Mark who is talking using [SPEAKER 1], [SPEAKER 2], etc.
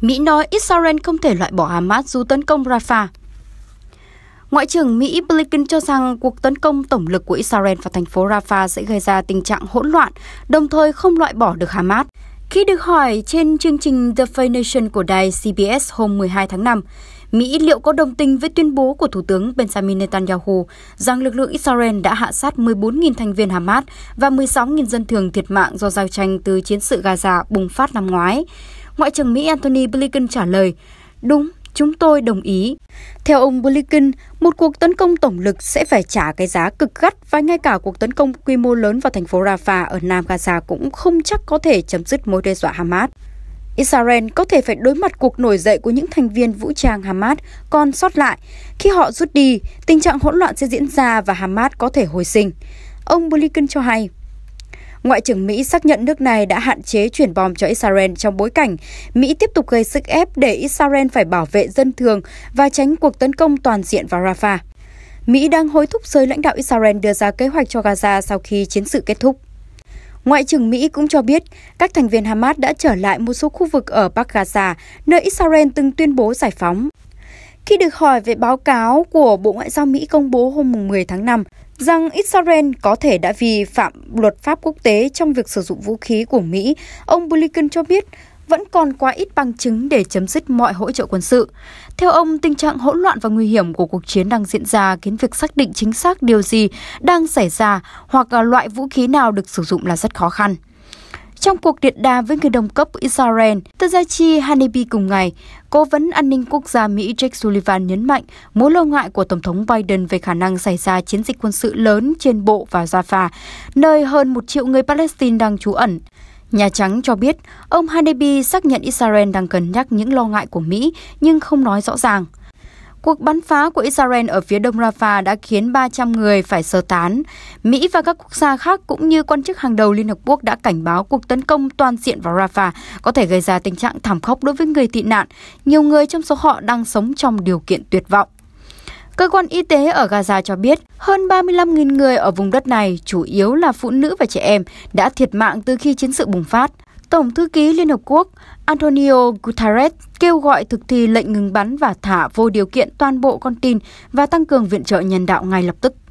[SPEAKER 1] Mỹ nói Israel không thể loại bỏ Hamas dù tấn công Rafah. Ngoại trưởng Mỹ Blinken cho rằng cuộc tấn công tổng lực của Israel vào thành phố Rafah sẽ gây ra tình trạng hỗn loạn, đồng thời không loại bỏ được Hamas. Khi được hỏi trên chương trình The Foundation của đài CBS hôm 12 tháng 5, Mỹ liệu có đồng tình với tuyên bố của Thủ tướng Benjamin Netanyahu rằng lực lượng Israel đã hạ sát 14.000 thành viên Hamas và 16.000 dân thường thiệt mạng do giao tranh từ chiến sự Gaza bùng phát năm ngoái? Ngoại trưởng Mỹ Antony Blinken trả lời, đúng, chúng tôi đồng ý. Theo ông Blinken, một cuộc tấn công tổng lực sẽ phải trả cái giá cực gắt và ngay cả cuộc tấn công quy mô lớn vào thành phố Rafah ở Nam Gaza cũng không chắc có thể chấm dứt mối đe dọa Hamas. Israel có thể phải đối mặt cuộc nổi dậy của những thành viên vũ trang Hamas còn sót lại. Khi họ rút đi, tình trạng hỗn loạn sẽ diễn ra và Hamas có thể hồi sinh. Ông Blinken cho hay, Ngoại trưởng Mỹ xác nhận nước này đã hạn chế chuyển bom cho Israel trong bối cảnh Mỹ tiếp tục gây sức ép để Israel phải bảo vệ dân thường và tránh cuộc tấn công toàn diện vào Rafah. Mỹ đang hối thúc giới lãnh đạo Israel đưa ra kế hoạch cho Gaza sau khi chiến sự kết thúc. Ngoại trưởng Mỹ cũng cho biết các thành viên Hamas đã trở lại một số khu vực ở Bắc Gaza, nơi Israel từng tuyên bố giải phóng. Khi được hỏi về báo cáo của Bộ Ngoại giao Mỹ công bố hôm 10 tháng 5, rằng Israel có thể đã vi phạm luật pháp quốc tế trong việc sử dụng vũ khí của Mỹ, ông Blinken cho biết vẫn còn quá ít bằng chứng để chấm dứt mọi hỗ trợ quân sự. Theo ông, tình trạng hỗn loạn và nguy hiểm của cuộc chiến đang diễn ra khiến việc xác định chính xác điều gì đang xảy ra hoặc loại vũ khí nào được sử dụng là rất khó khăn. Trong cuộc điện đàm với người đồng cấp Israel, Tazachi Hanibi cùng ngày, Cố vấn an ninh quốc gia Mỹ Jake Sullivan nhấn mạnh mối lo ngại của Tổng thống Biden về khả năng xảy ra chiến dịch quân sự lớn trên bộ và Rafah, nơi hơn một triệu người Palestine đang trú ẩn. Nhà Trắng cho biết, ông Hanibi xác nhận Israel đang cân nhắc những lo ngại của Mỹ nhưng không nói rõ ràng. Cuộc bắn phá của Israel ở phía đông Rafah đã khiến 300 người phải sơ tán. Mỹ và các quốc gia khác cũng như quan chức hàng đầu Liên Hợp Quốc đã cảnh báo cuộc tấn công toàn diện vào Rafah có thể gây ra tình trạng thảm khốc đối với người tị nạn. Nhiều người trong số họ đang sống trong điều kiện tuyệt vọng. Cơ quan y tế ở Gaza cho biết hơn 35.000 người ở vùng đất này, chủ yếu là phụ nữ và trẻ em, đã thiệt mạng từ khi chiến sự bùng phát. Tổng thư ký Liên Hợp Quốc Antonio Guterres kêu gọi thực thi lệnh ngừng bắn và thả vô điều kiện toàn bộ con tin và tăng cường viện trợ nhân đạo ngay lập tức.